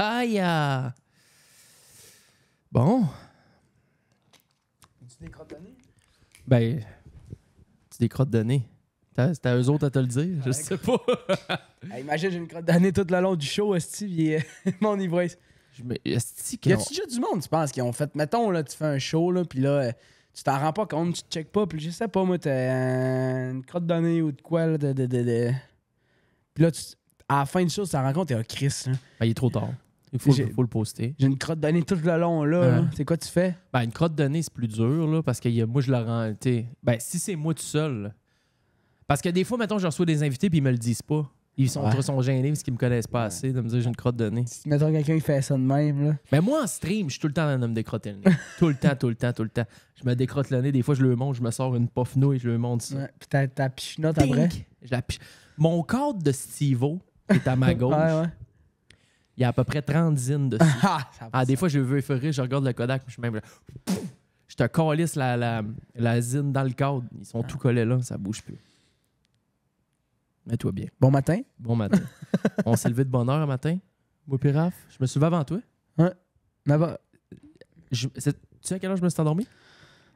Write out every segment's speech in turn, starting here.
Aïe! Bon. Tu des crottes données? Ben, tu des crottes de nez. C'est à eux autres à te le dire, je sais pas. imagine, j'ai une crotte d'année tout le long du show, Esti, puis euh, mon ivresse. Esti, Y a-tu déjà du monde, tu penses, qui ont fait, mettons, là, tu fais un show, là, puis là, euh, tu t'en rends pas compte, tu te checkes pas, puis je sais pas, moi, t'as une crotte d'année ou de quoi, là, de, Puis là, à la fin du show, tu t'en rends compte, t'es un oh, Chris, Ben, il est trop tard. Il faut, le, poster. J'ai une crotte de nez tout le long, là. C'est quoi tu fais? Ben, une crotte de nez, c'est plus dur, là, parce que moi, je la rends. Ben, si c'est moi tout seul. Parce que des fois, mettons, je reçois des invités puis ils me le disent pas. Ils sont, ouais. sont gênés parce qu'ils me connaissent pas assez de me dire j'ai une crotte de nez. Si, mettons, quelqu'un qui fait ça de même, là. Mais ben, moi, en stream, je suis tout le temps en train de me décrotter le nez. tout le temps, tout le temps, tout le temps. Je me décrotte le nez. Des fois, je le monte, je me sors une pofno et je le monte. Ça. Puis t'as ta après? Je Mon cadre de Stivo, est à ma gauche. Il y a à peu près 30 zines dessus. Ah, ah, des fois, je veux effeurer, je regarde le Kodak, je suis même. Là, je te calisse la, la, zine dans le cadre. Ils sont tous ah. tout collés là, ça bouge plus. Mets-toi bien. Bon matin. Bon matin. On s'est levé de bonne heure un matin, moi piraf. Je me suis levé avant toi. Hein? tu sais à quelle heure je me suis endormi?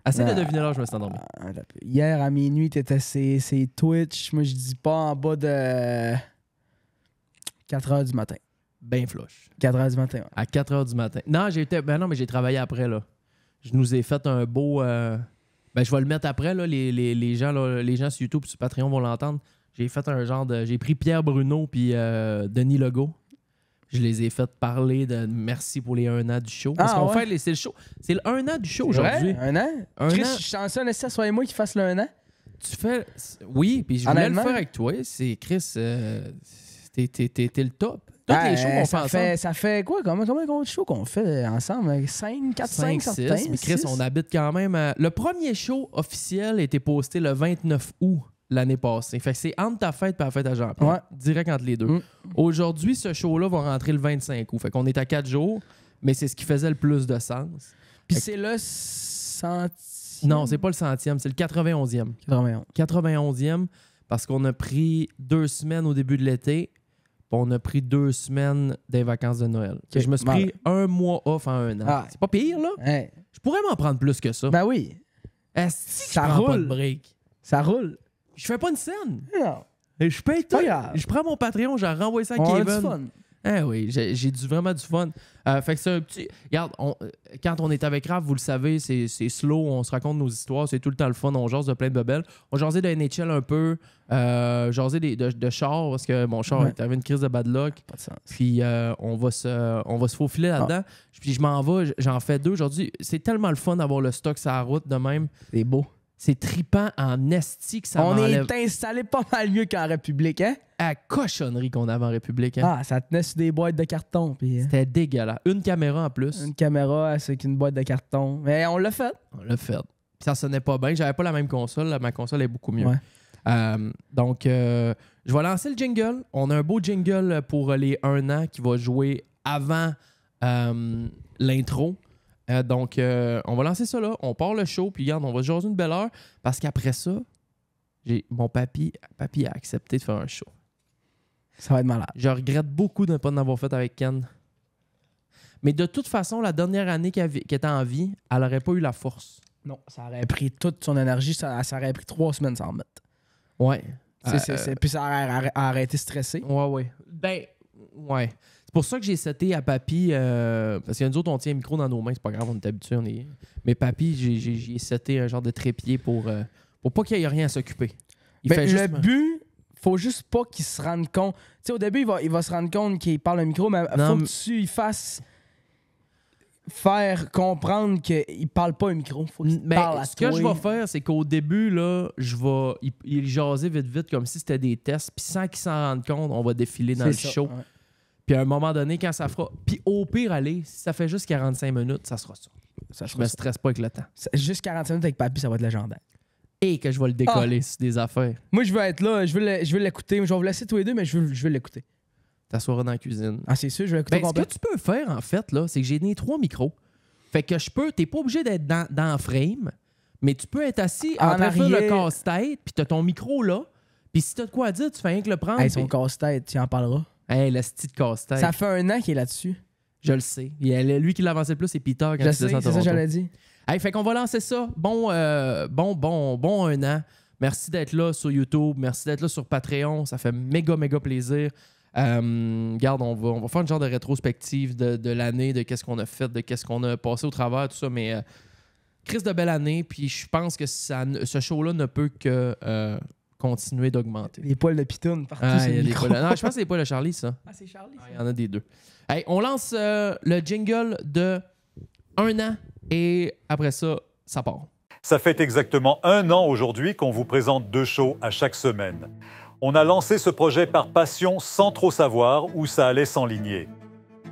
Assez de euh, deviner l'heure, je me suis endormi. Ah, Hier à minuit, tu étais sur Twitch. Moi, je dis pas en bas de 4 heures du matin bien flush. 4 h du matin. À 4 h du matin. Non, été Ben non, mais j'ai travaillé après, là. Je nous ai fait un beau. Euh, ben, je vais le mettre après, là. Les, les, les gens, les gens sur YouTube sur Patreon vont l'entendre. J'ai fait un genre de. J'ai pris Pierre Bruno puis euh, Denis Legault. Je les ai fait parler de merci pour les 1 an du show. Ah, Parce qu'on fait, c'est le C'est le 1 an du show aujourd'hui. Un an? Chris, je suis chanceux, soyez moi qui fasse le 1 an. Tu fais. Oui, puis je voulais le faire avec toi. C'est Chris, euh, t'es le top. Ben, ça fait quoi? Comment, comment de shows qu'on fait ensemble? 5, 4, 5, 6, certains? Chris, on habite quand même... Le premier show officiel a été posté le 29 août l'année passée. Fait c'est entre ta fête et fête à jean ouais. Direct entre les deux. Mm. Aujourd'hui, ce show-là va rentrer le 25 août. Fait qu'on est à 4 jours, mais c'est ce qui faisait le plus de sens. Puis c'est le centième... Non, c'est pas le centième, c'est le 91e. 91. 91e, parce qu'on a pris deux semaines au début de l'été on a pris deux semaines des vacances de Noël. Je me suis pris un mois off en un an. Ah. C'est pas pire, là? Je pourrais m'en prendre plus que ça. Ben oui. ça roule. Ça roule. Je fais pas une scène. Non. je paye tout. Je prends mon Patreon, je renvoie ça à Kevin. Eh oui, j'ai vraiment du fun. Euh, fait que c'est un petit. Regarde, euh, quand on est avec Raph, vous le savez, c'est slow, on se raconte nos histoires, c'est tout le temps le fun, on jase de plein de bebelles. On jasait de NHL un peu, euh, jasait de, de, char, parce que mon char ouais. avait une crise de bad luck. Puis euh, on, va se, on va se faufiler ah. là-dedans. Puis je m'en vais, j'en fais deux aujourd'hui. C'est tellement le fun d'avoir le stock sur la route de même. C'est beau. C'est tripant en esti que ça On est installé pas mal mieux qu'en République, hein? À cochonnerie qu'on avait en République, hein. Ah, ça tenait sur des boîtes de carton. Puis... Euh. C'était dégueulasse. Une caméra en plus. Une caméra, avec une boîte de carton. Mais on l'a fait. On l'a fait. ça sonnait pas bien. J'avais pas la même console. Ma console est beaucoup mieux. Euh, donc, euh, je vais lancer le jingle. On a un beau jingle pour les 1 an qui va jouer avant l'intro. Euh, donc, euh, on va lancer ça là. On part le show, puis regarde, on va jaser une belle heure. Parce qu'après ça, j'ai mon papy, papy a accepté de faire un show. Ça va être malade. Je regrette beaucoup de ne pas en avoir fait avec Ken. Mais de toute façon, la dernière année qu'elle était en vie, elle n'aurait pas eu la force. Non, ça aurait pris toute son énergie. Ça, aurait pris trois semaines sans mettre Ouais. c'est euh, puis ça aurait été stressé. Ouais, ouais. Ben, ouais. C'est pour ça que j'ai sauté à Papy, euh, parce que nous autres, on tient un micro dans nos mains, c'est pas grave, on est habitué. Mais Papy, j'ai sauté un genre de trépied pour, euh, pour pas qu'il ait rien à s'occuper. Le Le but, faut juste pas qu'il se rende compte. Tu sais, au début, il va, se rendre compte qu'il parle un micro, mais il faut que tu fasses faire comprendre qu'il parle pas un micro. Ce que je vais faire, c'est qu'au début, là, je vais il, il jaser vite vite comme si c'était des tests, puis sans qu'il s'en rende compte, on va défiler dans le show. Puis à un moment donné, quand ça fera. Puis au pire, allez, si ça fait juste 45 minutes, ça sera ça. ça je me stresse pas avec le temps. Juste 45 minutes avec papy, ça va être légendaire. Et que je vais le décoller ah! sur des affaires. Moi, je veux être là, je veux l'écouter. Je vais vous laisser tous les deux, mais je veux, je veux l'écouter. T'asseoiras dans la cuisine. Ah, c'est sûr, je vais l'écouter. Ben, ce que tu peux faire, en fait, là, c'est que j'ai donné trois micros. Fait que je peux, t'es pas obligé d'être dans, dans frame, mais tu peux être assis en, arrière. le casse-tête, puis t'as ton micro là. Puis si t'as de quoi dire, tu fais rien que le prendre. Hey, son casse-tête, tu en parleras. Hey, la petite Ça fait un an qu'il est là-dessus. Je le sais. lui qui l'avançait le plus, c'est Peter Je sais, c'est ça que j'allais dire. Hey, fait qu'on va lancer ça. Bon, euh, bon, bon, bon un an. Merci d'être là sur YouTube. Merci d'être là sur Patreon. Ça fait méga, méga plaisir. Euh, regarde, on va, faire un genre de rétrospective de, l'année, de qu'est-ce qu'on a fait, de qu'est-ce qu'on a passé au travers, tout ça. Mais euh, Chris de belle année. Puis je pense que ce show-là ne peut que euh, continuer d'augmenter. Les poils de pitounes partout ah, sur Non, je pense que c'est les poils de Charlie, ça. Ah, c'est Charlie. Ah, il y en a des deux. Hey, on lance euh, le jingle de un an et après ça, ça part. Ça fait exactement un an aujourd'hui qu'on vous présente deux shows à chaque semaine. On a lancé ce projet par passion sans trop savoir où ça allait s'enligner.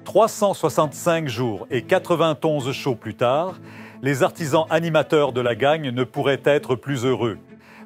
365 jours et 91 shows plus tard, les artisans animateurs de la gang ne pourraient être plus heureux.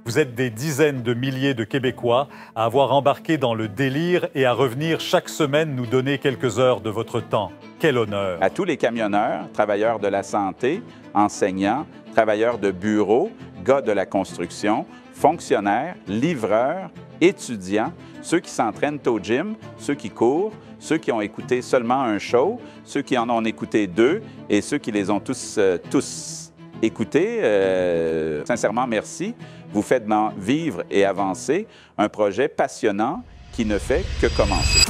Vous êtes des dizaines de milliers de Québécois à avoir embarqué dans le délire et à revenir chaque semaine nous donner quelques heures de votre temps. Quel honneur. À tous les camionneurs, travailleurs de la santé, enseignants, travailleurs de bureau, gars de la construction, fonctionnaires, livreurs, étudiants, ceux qui s'entraînent au gym, ceux qui courent, ceux qui ont écouté seulement un show, ceux qui en ont écouté deux et ceux qui les ont tous, euh, tous écoutés. Euh, sincèrement, merci. Vous faites Vivre et avancer un projet passionnant qui ne fait que commencer.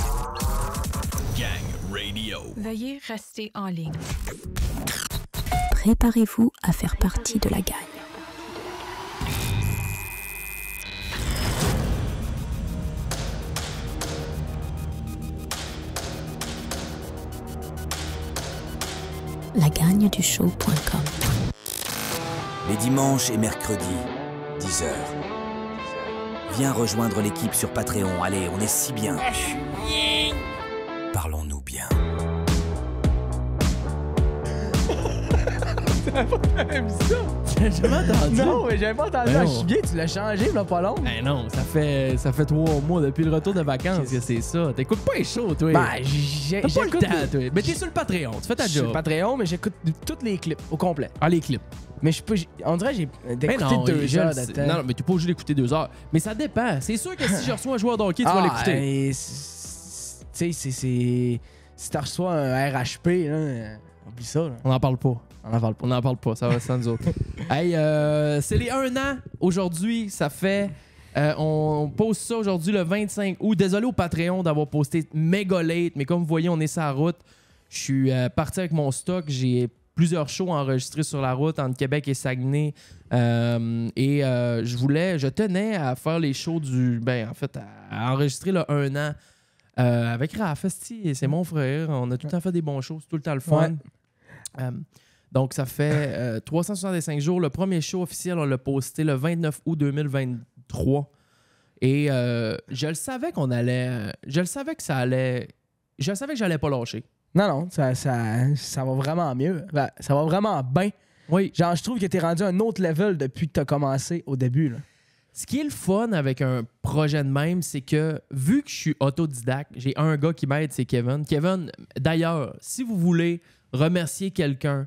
Gang Radio. Veuillez rester en ligne. Préparez-vous à faire partie de la La gagne du show.com Les dimanches et mercredis 10 Viens rejoindre l'équipe sur Patreon, allez, on est si bien. Eh, Parlons-nous bien. J'avais pas ça. jamais entendu. Non, mais j'avais pas entendu. je suis bien, tu l'as changé, là, pas long. Ben non, ça fait, ça fait trois mois depuis le retour de vacances que c'est ça. T'écoutes pas les shows, toi. Ben, j'ai pas le temps, toi. Mais t'es sur le Patreon, tu fais ta job. Je le Patreon, mais j'écoute tous les clips au complet. Ah, les clips. Mais je peux, on dirait j'ai ben écouté deux heures d'attente. Non, mais tu peux juste d'écouter deux heures. Mais ça dépend. C'est sûr que si je reçois un joueur d'hockey, tu vas ah, l'écouter. Tu sais, c'est. Si tu reçois un RHP, là, euh, oublie ça. Là. On n'en parle pas. On n'en parle pas. ça va sans nous autres. hey, euh, c'est les 1 an aujourd'hui, ça fait. Euh, on pose ça aujourd'hui le 25 août. Désolé au Patreon d'avoir posté méga late, mais comme vous voyez, on est sur la route. Je suis euh, parti avec mon stock. J'ai plusieurs shows enregistrés sur la route entre Québec et Saguenay. et je voulais, je tenais à faire les shows du. Ben, en fait, à, enregistrer le un an avec Raph. C'est mon frère. On a tout le temps fait des bons shows. C'est tout le temps le fun. Donc, ça fait 365 euh, jours. Le premier show officiel, on l'a posté le 29 août 2023. Et euh, je le savais qu'on allait. Je le savais que ça allait. Je le savais que j'allais pas lâcher. Non, non, ça, va vraiment mieux. Ben, ça va vraiment bien. Oui. Genre, je trouve que tu es rendu à un autre level depuis que tu as commencé au début. Là. Ce qui est le fun avec un projet de même, c'est que vu que je suis autodidacte, j'ai un gars qui m'aide, c'est Kevin. Kevin, d'ailleurs, si vous voulez remercier quelqu'un,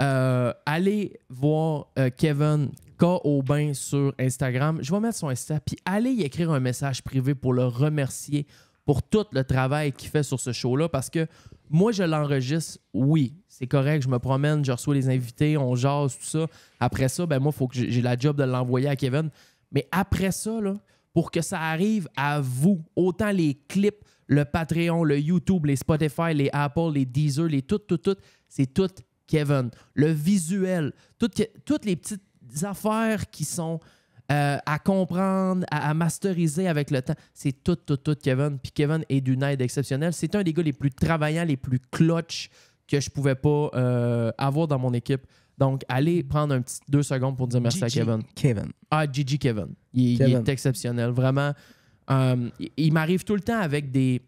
euh, allez voir euh, Kevin K. Aubin sur Instagram. Je vais mettre son Insta, puis allez y écrire un message privé pour le remercier pour tout le travail qu'il fait sur ce show-là, parce que moi, je l'enregistre, oui, c'est correct, je me promène, je reçois les invités, on jase, tout ça. Après ça, ben moi, il faut que j'ai la job de l'envoyer à Kevin. Mais après ça, pour que ça arrive à vous, autant les clips, le Patreon, le YouTube, les Spotify, les Apple, les Deezer, les tout, tout, tout, c'est tout Kevin, le visuel, toutes, toutes les petites affaires qui sont euh, à comprendre, à, masteriser avec le temps. C'est tout, tout, tout Kevin. Puis Kevin est d'une aide exceptionnelle. C'est un des gars les plus travaillants, les plus clutch que je pouvais pas euh, avoir dans mon équipe. Donc, allez prendre un petit deux secondes pour dire merci à Kevin. Kevin. Ah, Gigi Kevin. Il, est exceptionnel. Vraiment, euh, il, m'arrive tout le temps avec des,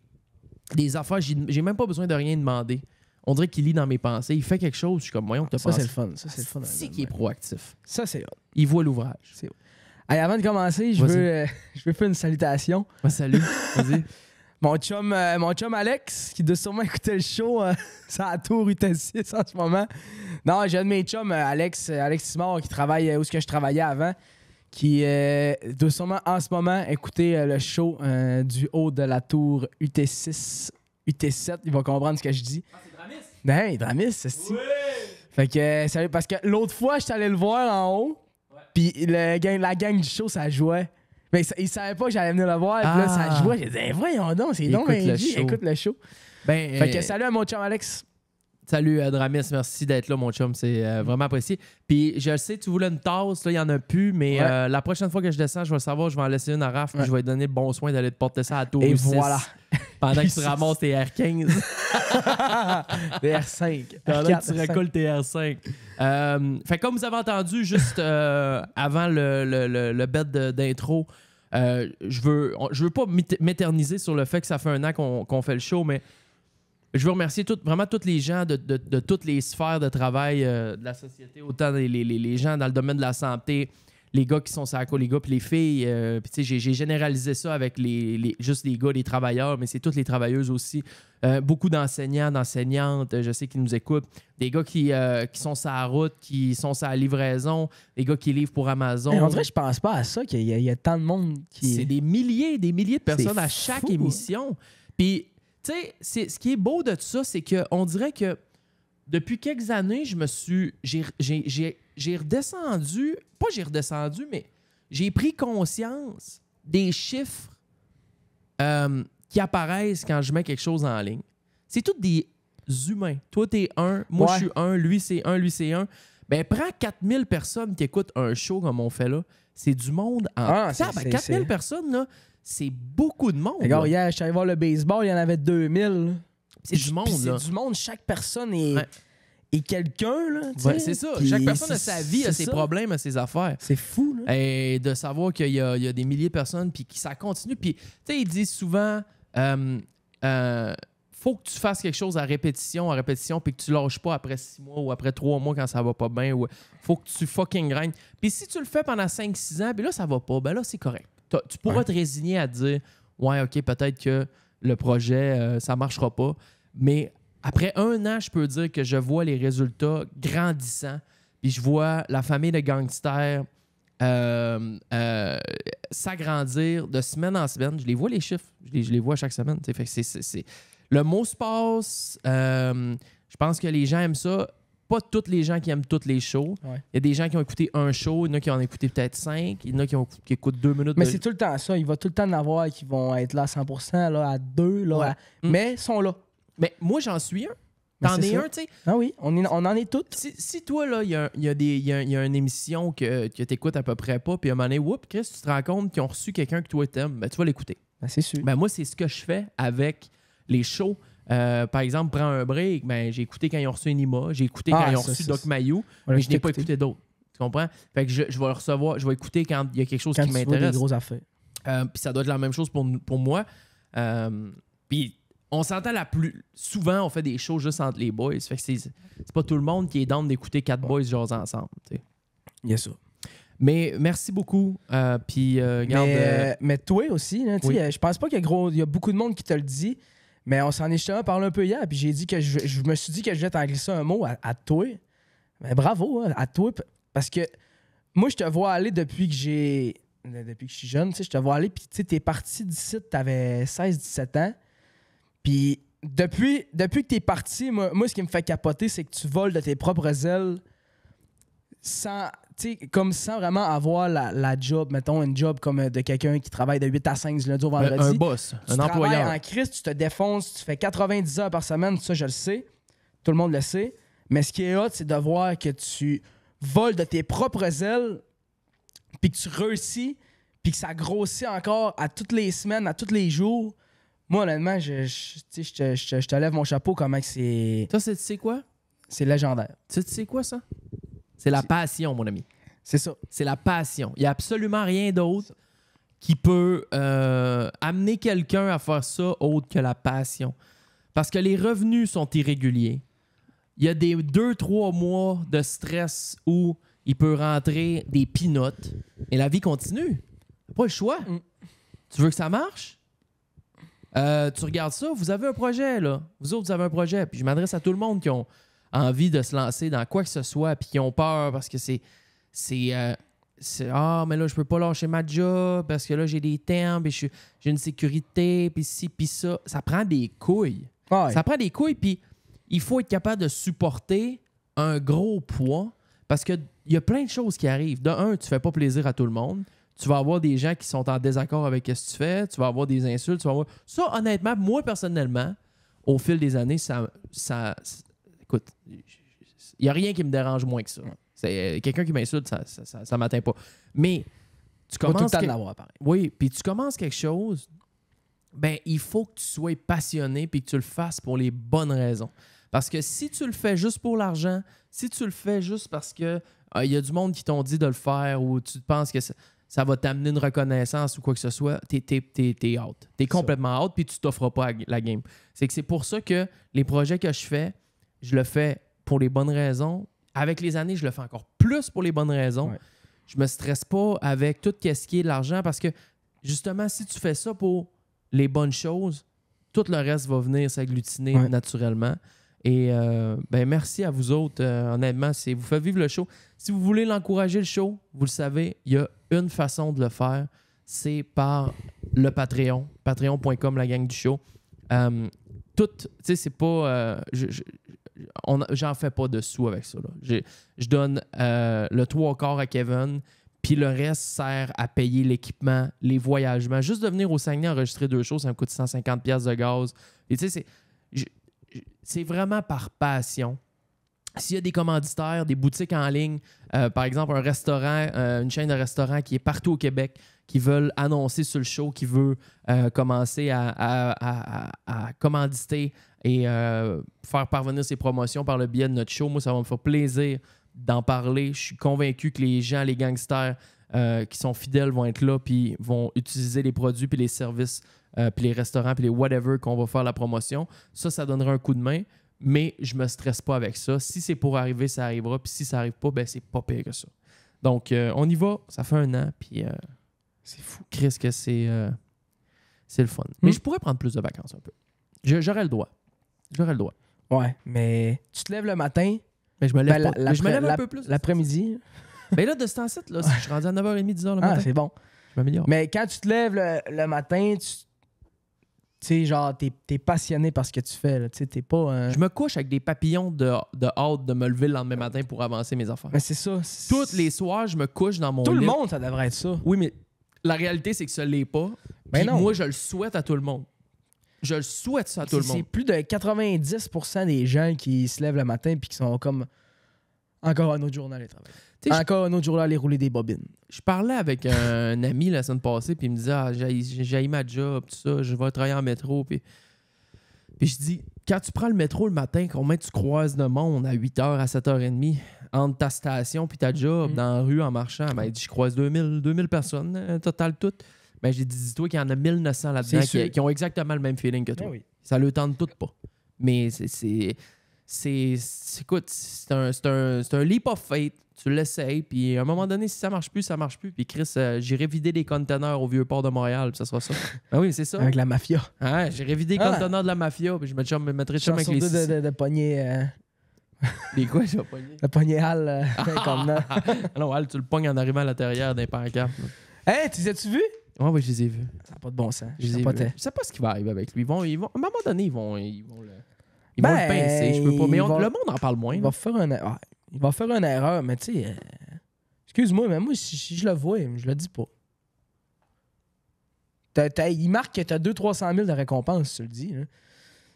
des affaires. J'ai même pas besoin de rien demander on dirait qu'il lit dans mes pensées. Il fait quelque chose, je suis comme, voyons, t'as Ça, c'est le fun. Ça, c'est le fun. C'est qui est proactif. Ça, c'est hot. Il voit l'ouvrage. C'est Allez, avant de commencer, je veux, euh, je faire une salutation. salut. Vas-y. mon, chum, euh, mon chum Alex, qui doit sûrement écouter le show, ça euh, tour UT6 en ce moment. Non, j'ai un de mes chums, Alex, Alex Simon, qui travaille où ce que je travaillais avant, qui doit sûrement en ce moment écouter le show du haut de la tour UT6, UT7. Il va comprendre ce que je dis. Ah, ben, il dramise, c'est oui! Fait que, euh, salut, parce que l'autre fois, je suis allé le voir en haut, puis la gang du show, ça jouait. Mais ben, ils savaient pas que j'allais venir le voir, puis là, ça ah. jouait. J'ai dit, eh, voyons donc, c'est donc écoute écoute le show. Ben, fait que, euh, salut à mon chum Alex. Salut Adramis, merci d'être là, mon chum. C'est euh, vraiment apprécié. Puis je sais, tu voulais une tasse, là, il n'y en a plus, mais euh, la prochaine fois que je descends, je vais le savoir, je vais en laisser une à Raf, puis je vais lui donner le bon soin d'aller te porter ça à toi. Et voilà. Pendant que tu ramasses tes R15. tes R5. Pendant que tu recoules tes R5. Euh, comme vous avez entendu juste avant le, le, le, bed d'intro, je veux, veux pas m'éterniser sur le fait que ça fait un an qu'on fait le show, mais je veux remercier vraiment tous les gens de, toutes les sphères de travail euh, de la société, autant les, gens dans le domaine de la santé, les gars qui sont ça les gars, puis les filles. Euh, j'ai généralisé ça avec les, juste les gars, les travailleurs, mais c'est toutes les travailleuses aussi. Euh, beaucoup d'enseignants, d'enseignantes, je sais qu'ils nous écoutent. Des gars qui, qui sont sur la route, qui sont sur la livraison, des gars qui livrent pour Amazon. en vrai, je pense pas à ça, qu'il y, a tant de monde qui. C'est des milliers, des milliers de personnes à chaque émission. Puis tu sais, ce qui est beau de tout ça, c'est qu'on dirait que depuis quelques années, je me suis. J'ai redescendu. Pas j'ai redescendu, mais j'ai pris conscience des chiffres euh, qui apparaissent quand je mets quelque chose en ligne. C'est tout des humains. Toi, t'es un, moi, je suis un, lui, c'est un, lui, c'est un. Ben, prends 4000 personnes qui écoutent un show comme on fait là. C'est du monde en. 4000 ah, personnes, là, c'est beaucoup de monde. Regarde, hier, je suis allé voir le baseball, il y en avait 2000. C'est du monde, C'est du monde, chaque personne est. quelqu'un, c'est ça. Chaque personne a sa vie, a ses problèmes, a ses affaires. C'est fou, là. Et de savoir qu'il y, a des milliers de personnes, puis que ça continue. Puis, tu sais, ils disent souvent euh, euh, faut que tu fasses quelque chose à répétition, à répétition, puis que tu lâches pas après six mois ou après trois mois quand ça va pas bien. Ou faut que tu fucking grind. Puis si tu le fais pendant 5-6 ans, puis là, ça va pas, ben là, c'est correct tu pourras te résigner à dire Ouais, OK, peut-être que le projet, euh, ça ne marchera pas. Mais après un an, je peux dire que je vois les résultats grandissants. Puis je vois la famille de gangsters euh, euh, s'agrandir de semaine en semaine. Je les vois, les chiffres. Je les, je les vois chaque semaine. Fait Le mot se passe. je pense que les gens aiment ça pas tous les gens qui aiment tous les shows. Il y a des gens qui ont écouté un show, il y en a qui en ont écouté peut-être cinq, il y en a qui, écoutent deux minutes. Mais c'est tout le temps ça. Il va tout le temps en avoir qui vont être là à 100%, là, à deux, là, mm. mais sont là. Mais moi, j'en suis un. T'en es un, tu sais. Ah oui, on, en est tous. Si, toi, là, il y a, y, a, une émission que, tu t'écoutes à peu près pas, puis à un moment donné, whoop, Chris, tu te rends compte qu'ils ont reçu quelqu'un que toi t'aimes, ben, tu vas l'écouter. Ben, c'est sûr. Ben, moi, c'est ce que je fais avec les shows. Euh, par exemple, prends un break, ben, j'ai écouté quand ils ont reçu Nima, j'ai écouté ah, quand ils ont reçu Doc Mayou, mais je n'ai pas écouté d'autres. Tu comprends? Fait que je, vais recevoir, je vais écouter quand il y a quelque chose qui m'intéresse. Euh, Puis ça doit être la même chose pour, moi. Euh, puis on s'entend la plus. Souvent, on fait des choses juste entre les boys. Fait que c'est pas tout le monde qui est dans d'écouter quatre boys genre ensemble. Mais merci beaucoup. Euh, puis, mais, toi aussi, je pense pas qu'il y, a beaucoup de monde qui te le dit. Mais on s'en est justement parlé un peu hier, puis j'ai dit que je, me suis dit que je vais t'en glisser un mot à, toi. Mais bravo, hein, à toi. Parce que moi, je te vois aller depuis que j'ai. Depuis que je suis jeune, tu sais, je te vois aller, puis tu es parti d'ici, tu avais 16-17 ans. Puis depuis, depuis que tu es parti, moi, ce qui me fait capoter, c'est que tu voles de tes propres ailes sans comme sans vraiment avoir la, job, mettons, une job comme euh, de quelqu'un qui travaille de 8 à 5 le lundi au vendredi. un boss, un employeur. en crise, tu te défonces, tu fais 90 heures par semaine, ça, je le sais. Tout le monde le sait. Mais ce qui est hot, c'est de voir que tu voles de tes propres ailes, puis que tu réussis, puis que ça grossit encore à toutes les semaines, à tous les jours. Moi, honnêtement, je, je, te lève mon chapeau comment c'est. Toi, c'est, tu sais quoi? C'est légendaire. tu sais quoi, ça? C'est la passion, mon ami. C'est ça. C'est la passion. Il n'y a absolument rien d'autre qui peut euh, amener quelqu'un à faire ça autre que la passion. Parce que les revenus sont irréguliers. Il y a des deux, trois mois de stress où il peut rentrer des pinotes et la vie continue. Pas le choix. Mm. Tu veux que ça marche? Euh, tu regardes ça, vous avez un projet, là. Vous autres, vous avez un projet. Puis je m'adresse à tout le monde qui ont, envie de se lancer dans quoi que ce soit, puis qui ont peur parce que c'est. c'est euh, ah, mais là, je peux pas lâcher ma job parce que là, j'ai des termes, et j'ai une sécurité, puis ci, puis ça. Ça prend des couilles. Ça prend des couilles, puis il faut être capable de supporter un gros poids parce qu'il y a plein de choses qui arrivent. De un, tu fais pas plaisir à tout le monde. Tu vas avoir des gens qui sont en désaccord avec ce que tu fais. Tu vas avoir des insultes. Ça, honnêtement, moi, personnellement, au fil des années, ça, ça, écoute, il n'y a rien qui me dérange moins que ça. Euh, quelqu'un qui m'insulte, ça ça, m'atteint pas. Mais tu commences. Oui, puis tu commences quelque chose, ben il faut que tu sois passionné puis que tu le fasses pour les bonnes raisons. Parce que si tu le fais juste pour l'argent, si tu le fais juste parce que ah, il y a du monde qui t'ont dit de le faire ou tu penses que ça, va t'amener une reconnaissance ou quoi que ce soit, t'es es, out. T'es complètement out puis tu t'offres pas la game. C'est que c'est pour ça que les projets que je fais, je le fais pour les bonnes raisons. Avec les années, je le fais encore plus pour les bonnes raisons. Je Je me stresse pas avec tout ce qui est de l'argent parce que, justement, si tu fais ça pour les bonnes choses, tout le reste va venir s'agglutiner naturellement. Et euh, ben merci à vous autres. Euh, honnêtement, c'est vous faites vivre le show. Si vous voulez l'encourager le show, vous le savez, il y a une façon de le faire, c'est par le Patreon, patreon.com la gang du show. Euh, tout, tu sais, c'est pas J'en fais pas de sous avec ça. Je donne euh, le trois quarts à Kevin, puis le reste sert à payer l'équipement, les voyagements. Juste de venir au Saguenay enregistrer deux choses, ça me coûte 150$ de gaz. Et tu c'est vraiment par passion. S'il y a des commanditaires, des boutiques en ligne, euh, par exemple un restaurant, euh, une chaîne de restaurants qui est partout au Québec, qui veulent annoncer sur le show, qui veut commencer à, à, commanditer, et euh, faire parvenir ces promotions par le biais de notre show. Moi, ça va me faire plaisir d'en parler. Je suis convaincu que les gens, les gangsters euh, qui sont fidèles vont être là, puis vont utiliser les produits, puis les services, euh, puis les restaurants, puis les whatever qu'on va faire la promotion. Ça, ça donnera un coup de main, mais je me stresse pas avec ça. Si c'est pour arriver, ça arrivera, puis si ça arrive pas, ben c'est pas pire que ça. Donc, on y va. Ça fait un an, puis c'est fou. Chris, que c'est c'est le fun. Mais hmm. je pourrais prendre plus de vacances un peu. J'aurais le droit. J'aurais le droit. Ouais, mais tu te lèves le matin. Mais je me lève, ben, je me lève un peu plus. L'après-midi. Mais ben là, de ce temps-ci, je suis rendu à 9h30, 10h le ah, matin. c'est bon. Je m'améliore. Mais quand tu te lèves le, matin, tu sais, genre, t'es es passionné par ce que tu fais. Tu t'es pas. Je me couche avec des papillons de, de hâte de me lever le lendemain matin pour avancer mes affaires. Mais ben, c'est ça. Tous les soirs, je me couche dans mon tout lit. le monde, ça devrait être ça. Oui, mais la réalité, c'est que ça l'est pas. mais non. Moi, je le souhaite à tout le monde. Je le souhaite ça à tout le monde. C'est plus de 90% des gens qui se lèvent le matin et qui sont comme encore un autre jour à aller travailler. encore un autre jour à aller rouler des bobines. Je parlais avec un ami la semaine passée puis il me disait ah, j'ai ma job, tout ça, je vais travailler en métro. Puis, puis je dis quand tu prends le métro le matin, combien tu croises de monde à 8h, à 7h30 entre ta station puis ta job, mm. dans la rue en marchant, ben, je croise 2000, 2000 personnes, euh, total toutes. Mais ben, j'ai dit, dis-toi qu'il y en a 1900 là-dedans qui, ont exactement le même feeling que toi. Ça ben Ça le tente tout pas. Mais c'est. C'est. Écoute, c'est un, un, un leap of faith. Tu l'essayes, puis à un moment donné, si ça marche plus, ça marche plus. Puis Chris, euh, j'ai j'irai vider des conteneurs au vieux port de Montréal, puis ça sera ça. ah oui, c'est ça. Avec la mafia. Ah, j'irai vider les conteneurs de la mafia, puis je me, tout mettrai avec les. De, de, de, pogner. Euh, quoi, je pogner? Le Pogner Hal, euh, ah, non, Hal, tu le pognes en arrivant à l'intérieur d'un pancarte. Hé, hey, tu les as-tu vu? Ouais, oui, je les ai vus. Ça n'a pas de bon sens. Je, ne Je sais pas ce qui va arriver avec lui. Ils vont, à un moment donné, ils vont, ils vont le, ils vont le ben, pincer. Je peux pas. Mais le monde en parle moins. Il va faire une, il va faire une erreur, mais tu sais. Euh, excuse-moi, mais moi, si, je le vois, je le dis pas. il marque que tu as 200-300 000 de récompense, tu le dis.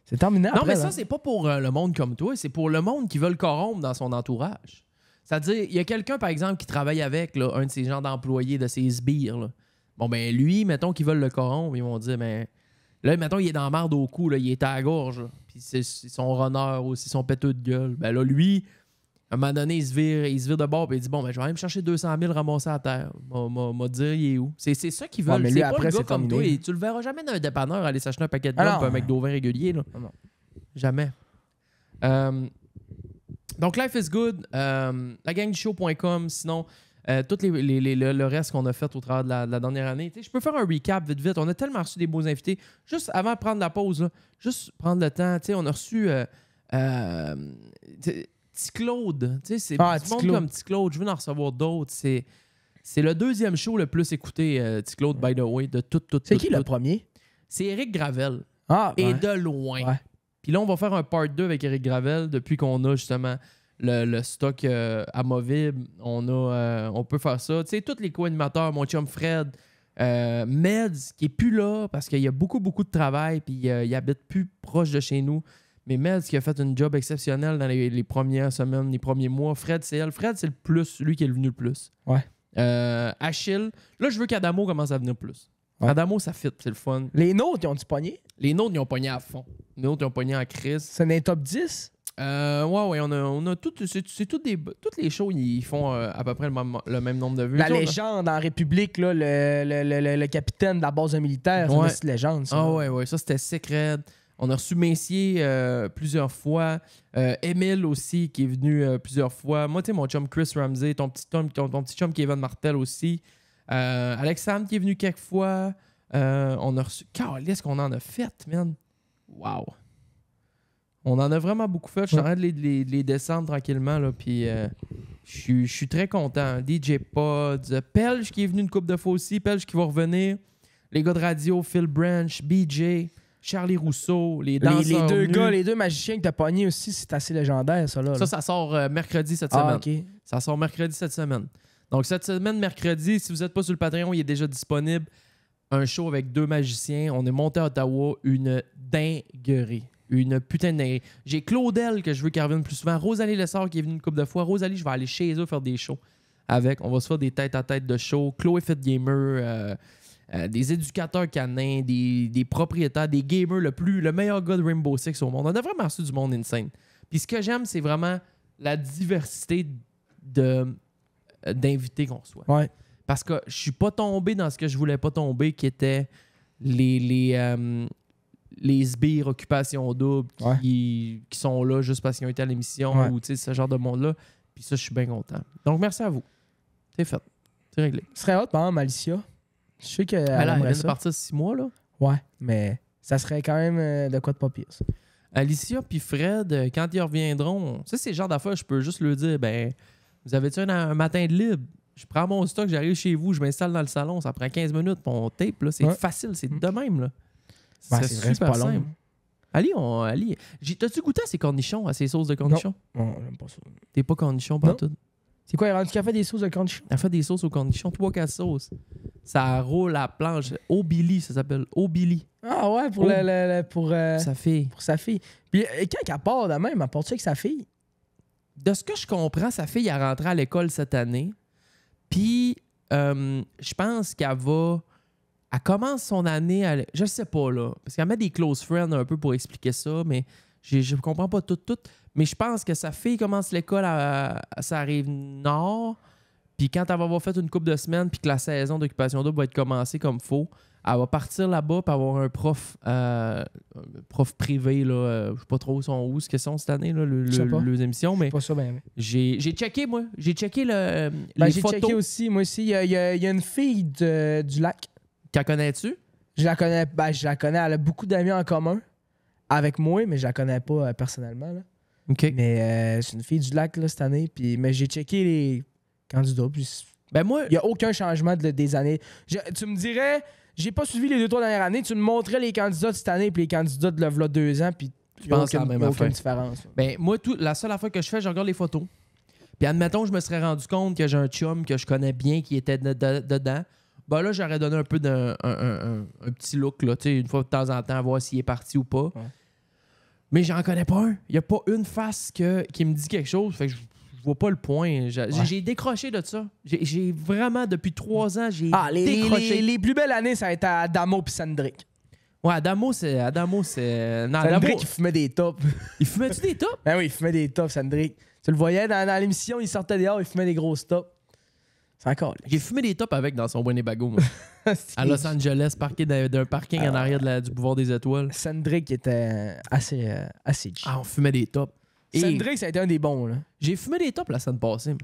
C'est terminé. Après, non, mais ça, c'est pas pour euh, le monde comme toi, c'est pour le monde qui veut le corrompre dans son entourage. C'est-à-dire, il y a quelqu'un, par exemple, qui travaille avec là, un de ces gens d'employés, de ces sbires. Là. Bon, ben lui, mettons qu'ils veulent le corrompre, ils vont dire, mais ben, là, mettons, il est dans la marde au cou, là, il est à la gorge. Puis c'est son runner aussi, son péteux de gueule. Ben là, lui, à un moment donné, il se vire, il se de bord puis il dit Bon, ben, je vais aller me chercher 200 000 ramassés à terre. M'a dire, il est où C'est ça qu'ils veulent. C'est mais pas le gars comme toi. Et tu le verras jamais dans un dépanneur aller s'acheter un paquet de bière un un d'auvent régulier. Là. Ah jamais. Euh, donc, Life is Good, euh, show.com, Sinon, euh, tout les, le reste qu'on a fait au travers de la, dernière année. je peux faire un recap vite, vite. On a tellement reçu des beaux invités. Juste avant de prendre la pause, juste prendre le temps. on a reçu. Euh, Claude, c'est monde comme Claude, je veux en recevoir d'autres. C'est, c'est le deuxième show le plus écouté, euh, Petit Claude, by the way, de tout, tout, C'est qui le premier? C'est Eric Gravel. Ah, Et de loin. Puis là, on va faire un part 2 avec Eric Gravel depuis qu'on a justement le, stock euh, amovible. On, euh, on peut faire ça. Tu sais, tous les co-animateurs, mon chum Fred, euh, Meds, qui n'est plus là parce qu'il y a beaucoup, beaucoup de travail, puis il habite plus proche de chez nous. Mais Meds, qui a fait un job exceptionnel dans les, premières semaines, les premiers mois. Fred, c'est elle. Fred, c'est le plus, lui qui est venu le plus. Ouais. Achille. Là, je veux qu'Adamo commence à venir plus. Adamo, ça fit, c'est le fun. Les nôtres, ils ont du pogné? Les nôtres, ils ont pogné à fond. Les nôtres, ils ont pogné en crise. C'est un top 10? Euh, ouais, ouais, on a, tout, toutes les shows, ils font euh, à peu près le même, nombre de vues. La légende en République, le, capitaine de la base militaire, c'est une légende. Ça, ah ouais, ouais, ça c'était secret. On a reçu Messier euh, plusieurs fois. Euh, Emile aussi, qui est venu plusieurs fois. Moi, tu sais, mon chum Chris Ramsey, ton petit, chum Kevin Martel aussi. Alexandre qui est venu quelques fois. on a reçu. Qu'est-ce qu'on en a fait, man? waouh on en a vraiment beaucoup fait. Je suis en train de les, descendre tranquillement. Là, euh, je, suis très content. DJ Pods, Pelge qui est venu une coupe de fois aussi, Pelge qui va revenir. Les gars de radio, Phil Branch, BJ, Charlie Rousseau, les danseurs. Les, deux gars, les deux magiciens que t'as pogné aussi, c'est assez légendaire, ça. Ça, sort euh, mercredi cette ah, semaine. Ça sort mercredi cette semaine. Donc, cette semaine, mercredi, si vous n'êtes pas sur le Patreon, il est déjà disponible. Un show avec deux magiciens. On est monté à Ottawa, une dinguerie une putain de J'ai Claudel que je veux qu'elle revienne plus souvent. Rosalie Lessard qui est venue une couple de fois. Rosalie, je vais aller chez eux faire des shows avec. On va se faire des têtes à tête de shows. Chloé Fit Gamer, euh, euh, des éducateurs canins, des, des, propriétaires, des gamers, le, plus, le meilleur gars de Rainbow Six au monde. On a vraiment reçu du monde insane. Puis ce que j'aime, c'est vraiment la diversité de euh, d'invités qu'on soit Parce que je suis pas tombé dans ce que je voulais pas tomber, qui était les, les, les sbires occupation double qui, sont là juste parce qu'ils ont été à l'émission tu ou ce genre de monde-là. Puis ça, je suis bien content. Donc, merci à vous. C'est fait. C'est réglé. Ce serait hot, par exemple, Alicia. Je sais qu'elle elle, a elle partir six mois, là. Ouais, mais ça serait quand même euh, de quoi de pas pire, Alicia puis Fred, euh, quand ils reviendront, ça, c'est le genre d'affaires, je peux juste leur dire, ben, vous avez-tu un, matin de libre? Je prends mon stock, j'arrive chez vous, je m'installe dans le salon, ça prend 15 minutes, mon tape, là, c'est facile, c'est mm. de même, là. Ben, c'est super pas simple. long. Ali, on. Ali. T'as-tu goûté à ces cornichons, à ces sauces de cornichons? Non, j'aime pas ça. T'es pas cornichon, pas tout. C'est quoi, il a rendu fait des sauces de cornichons. Elle fait des sauces au cornichons, trois, quatre sauces. Ça roule à planche. Obili, ça s'appelle. Obili. Ah ouais, pour, oh. euh, pour, sa fille. Pour sa fille. Puis euh, quand elle part de même, elle part avec sa fille? De ce que je comprends, sa fille, elle rentré à l'école cette année. Puis euh, je pense qu'elle va elle commence son année, je sais pas là, parce qu'elle met des close friends un peu pour expliquer ça, mais je comprends pas tout, tout. Mais je pense que sa fille commence l'école à, ça arrive nord, puis quand elle va avoir fait une coupe de semaines, puis que la saison d'occupation double va être commencée comme faut, elle va partir là-bas pour avoir un prof, euh, prof privé, là, euh, je sais pas trop son, où ce qu'ils sont cette année, là, le, le, les émissions, ça, même. Ben, j'ai checké, moi. J'ai checké le, photos. Ben, j'ai checké aussi, moi aussi. Il y a, une fille du lac la connais-tu? Je la connais, ben, je la connais. Elle a beaucoup d'amis en commun avec moi, mais je la connais pas euh, personnellement. Mais euh, c'est une fille du lac cette année. Puis, mais j'ai checké les candidats. Puis ben moi. Il n'y a aucun changement des années. tu me dirais, j'ai pas suivi les deux, trois dernières années. Tu me montrais les candidats de cette année puis les candidats de l'OVLA deux ans. Puis tu penses aucune, même aucune différence. Ben moi, tout, la seule fois que je fais, je regarde les photos. Puis admettons, je me serais rendu compte que j'ai un chum que je connais bien qui était dedans. Ben là, j'aurais donné un peu d'un un, petit look, là, une fois de temps en temps, voir s'il est parti ou pas. Mais j'en connais pas un. Il n'y a pas une face que, qui me dit quelque chose. Fait que je, vois pas le point. J'ai décroché de ça. J'ai vraiment, depuis trois ans, j'ai ah, décroché. Les, plus belles années, ça a été Adamo et Sandrick. Ouais, Adamo, c'est. Adamo, c'est. il fumait des tops. Il fumait-tu des tops? Ben oui, il fumait des tops, Sandrick. Tu le voyais dans, dans l'émission, il sortait dehors, il fumait des grosses tops encore. J'ai fumé des tops avec dans son Winnebago, à Los Angeles, parqué d'un parking en ah. arrière de du pouvoir des étoiles. Sandrick était euh, assez, euh, Ah, on fumait des tops. Et ça a été un des bons, J'ai fumé des tops la semaine passée.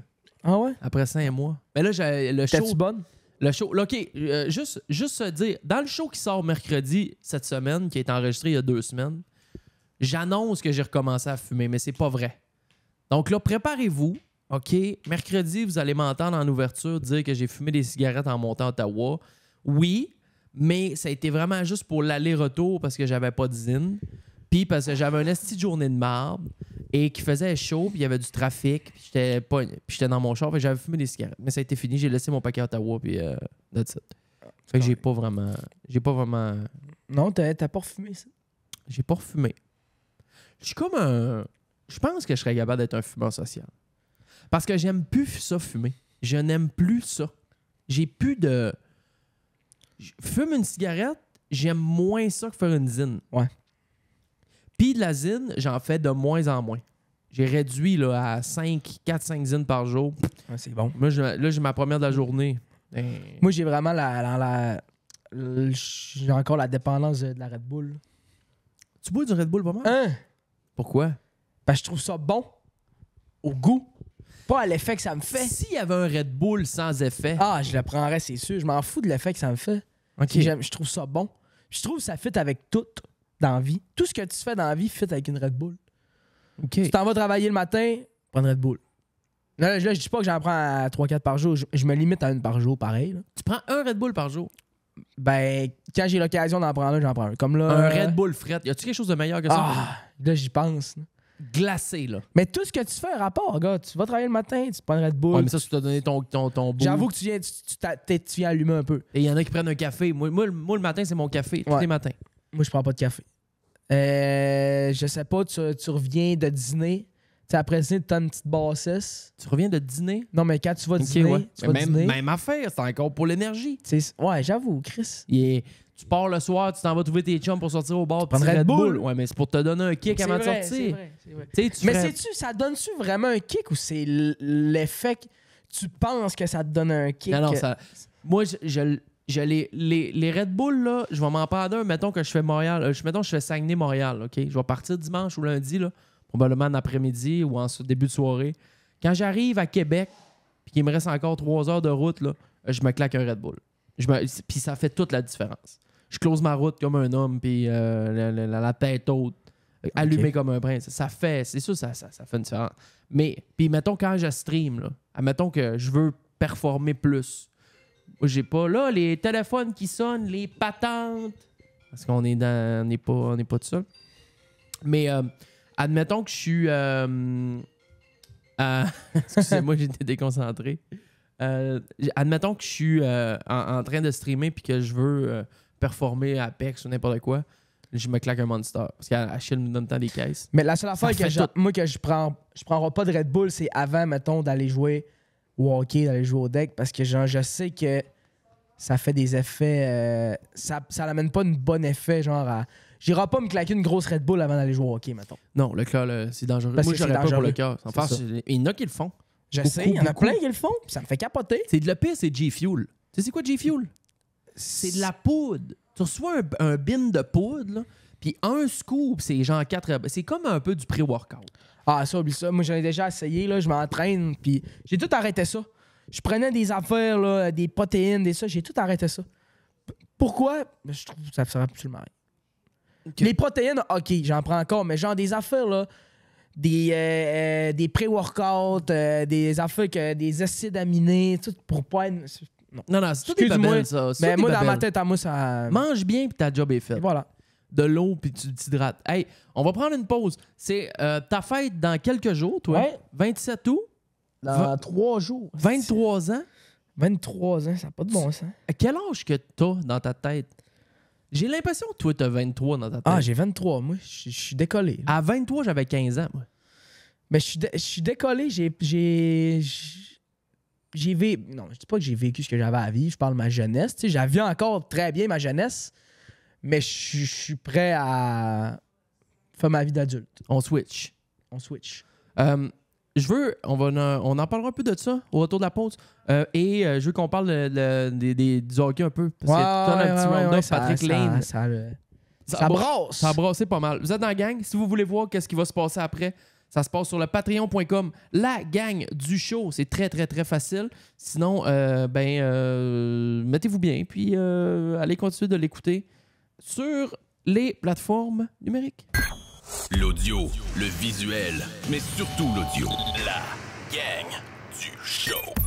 Ah ouais? Après cinq mois. Mais là, le show. bonne? Le show. OK, euh, juste, juste se dire, dans le show qui sort mercredi cette semaine, qui est enregistré il y a deux semaines, j'annonce que j'ai recommencé à fumer, mais c'est pas vrai. Donc là, préparez-vous OK, mercredi, vous allez m'entendre en ouverture dire que j'ai fumé des cigarettes en montant à Ottawa. Oui, mais ça a été vraiment juste pour l'aller-retour parce que j'avais pas de zine. Puis parce que j'avais une petite journée de marbre et qu'il faisait chaud, puis il y avait du trafic, puis j'étais j'étais dans mon char, j'avais fumé des cigarettes. Mais ça a été fini, j'ai laissé mon paquet à Ottawa, puis euh, that's Fait que j'ai pas vraiment. J'ai pas vraiment. Non, t'as pas refumé ça? J'ai pas refumé. Je suis comme un. Je pense que je serais capable d'être un fumeur social. Parce que j'aime plus ça fumer. Je n'aime plus ça. J'ai plus de. fume une cigarette, j'aime moins ça que faire une zine. Ouais. Puis de la zine, j'en fais de moins en moins. J'ai réduit là, à 5, 4, 5 zines par jour. c'est bon. Moi, là, j'ai ma première de la journée. Ben, Moi, j'ai vraiment la, j'ai encore la dépendance de la Red Bull. Tu bois du Red Bull pas mal? Hein? Pourquoi? Parce que je trouve ça bon au goût. Pas à l'effet que ça me fait. S'il y avait un Red Bull sans effet. Ah, je le prendrais, c'est sûr. Je m'en fous de l'effet que ça me fait. Ok. Je trouve ça bon. Je trouve que ça fit avec tout dans la vie. Tout ce que tu fais dans la vie fit avec une Red Bull. Ok. Tu t'en vas travailler le matin, prends une Red Bull. Là, je dis pas que j'en prends à 3-4 par jour. Je, me limite à une par jour, pareil. Tu prends un Red Bull par jour? Ben, quand j'ai l'occasion d'en prendre un, j'en prends un. Comme là, un Red Bull fret. Y a-tu quelque chose de meilleur que ça? Ah, là, j'y pense glacé, là. Mais tout ce que tu fais rapport, gars. Tu vas travailler le matin, tu prends de Red Bull. Ouais, mais ça, tu t'as donné ton, ton, ton J'avoue que tu viens, tu, t'es tu, allumer un peu. Et il y en a qui prennent un café. Moi, moi, le matin, c'est mon café, tous les matins. Moi, je prends pas de café. Euh, je sais pas, tu, reviens de dîner. Tu après dîner, tu as une petite bassesse. Tu reviens de dîner? Non, mais quand tu vas dîner, tu vas même, dîner. Même affaire, c'est encore pour l'énergie. Ouais, j'avoue, Chris. est... Tu pars le soir, tu t'en vas trouver tes chums pour sortir au bord. Tu Red Bull. Ouais, mais c'est pour te donner un kick avant de sortir. mais tu ça donne-tu vraiment un kick ou c'est l'effet que tu penses que ça te donne un kick? Non, ça... Moi, je, les, les, Red Bull, là, je vais m'en parler d'un. Mettons que je fais Montréal. Euh, mettons je fais Saguenay-Montréal, OK? Je vais partir dimanche ou lundi, là, probablement en après-midi ou en début de soirée. Quand j'arrive à Québec, puis qu'il me reste encore trois heures de route, je me claque un Red Bull. Puis ça fait toute la différence. Je close ma route comme un homme, puis euh, la, la, tête haute, allumée comme un prince. Ça fait, c'est ça, ça, ça, fait une différence. Mais, puis mettons, quand je stream, là, admettons que je veux performer plus, j'ai pas là les téléphones qui sonnent, les patentes, parce qu'on est dans, on n'est pas, de ça. Mais euh, admettons que je suis. Euh, excusez-moi, j'étais déconcentré. Euh, admettons que je suis euh, en, train de streamer puis que je veux euh, performer à Apex ou n'importe quoi, je me claque un monster. Parce qu'Achille me donne tant des caisses. Mais la seule affaire que je, moi que je prends, je prendrai pas de Red Bull, c'est avant, mettons, d'aller jouer au hockey, d'aller jouer au deck, parce que genre, je sais que ça fait des effets. ça ça n'amène pas une bon effet, genre à. J'irai pas me claquer une grosse Red Bull avant d'aller jouer au hockey, mettons. Non, le cœur, c'est dangereux. moi, j'aurais pas pour le cas, Il y en a qui le font. Je sais, il y en a plein qui le font, ça me fait capoter. C'est de la pire, c'est G-Fuel. Tu sais, c'est quoi G-Fuel? C'est de la poudre. Tu reçois un, bin de poudre, puis un scoop, c'est genre quatre... C'est comme un peu du pré-workout. Ah, ça, oublie ça. Moi, j'en ai déjà essayé, là, je m'entraîne, puis j'ai tout arrêté ça. Je prenais des affaires, des protéines, des ça, j'ai tout arrêté ça. pourquoi? Je trouve que ça sert absolument rien. Les protéines, OK, j'en prends encore, mais genre des affaires, là, des, euh, euh, des pré-workouts, euh, des affaires que des acides aminés, tout pour pas être... Non, non, c'est tout du moins, ça. Mais ben, moi, dans ma tête, à moi, ça... Mange bien, puis ta job est faite. Voilà. De l'eau, puis tu t'hydrates. Hey, on va prendre une pause. C'est ta fête dans quelques jours, toi. 27 août. Dans trois jours. 23 ans. 23 ans, ça n'a pas de bon sens. À quel âge que tu as dans ta tête? J'ai l'impression que toi, t'as 23 dans ta tête. Ah, j'ai 23. Moi, je suis décollé. À 23, j'avais 15 ans, moi. Mais je suis décollé. J'ai. J'ai vécu. Non, je dis pas que j'ai vécu ce que j'avais à vivre. Je parle de ma jeunesse. Tu sais, J'avais encore très bien ma jeunesse. Mais je suis prêt à faire ma vie d'adulte. On switch. On switch. Euh, je veux, on, va, on en parlera un peu de ça au retour de la pause. Euh, et euh, je veux qu'on parle des, du hockey un peu. Parce qu'il un petit monde round Patrick Lane. Ça, brasse. Ça brasse, c'est pas mal. Vous êtes dans la gang. Si vous voulez voir qu'est-ce qui va se passer après, ça se passe sur le patreon.com. La gang du show, c'est très, très, très facile. Sinon, euh, ben, mettez-vous bien, puis allez continuer de l'écouter sur les plateformes numériques. L'audio, le visuel, mais surtout l'audio. La gang du show.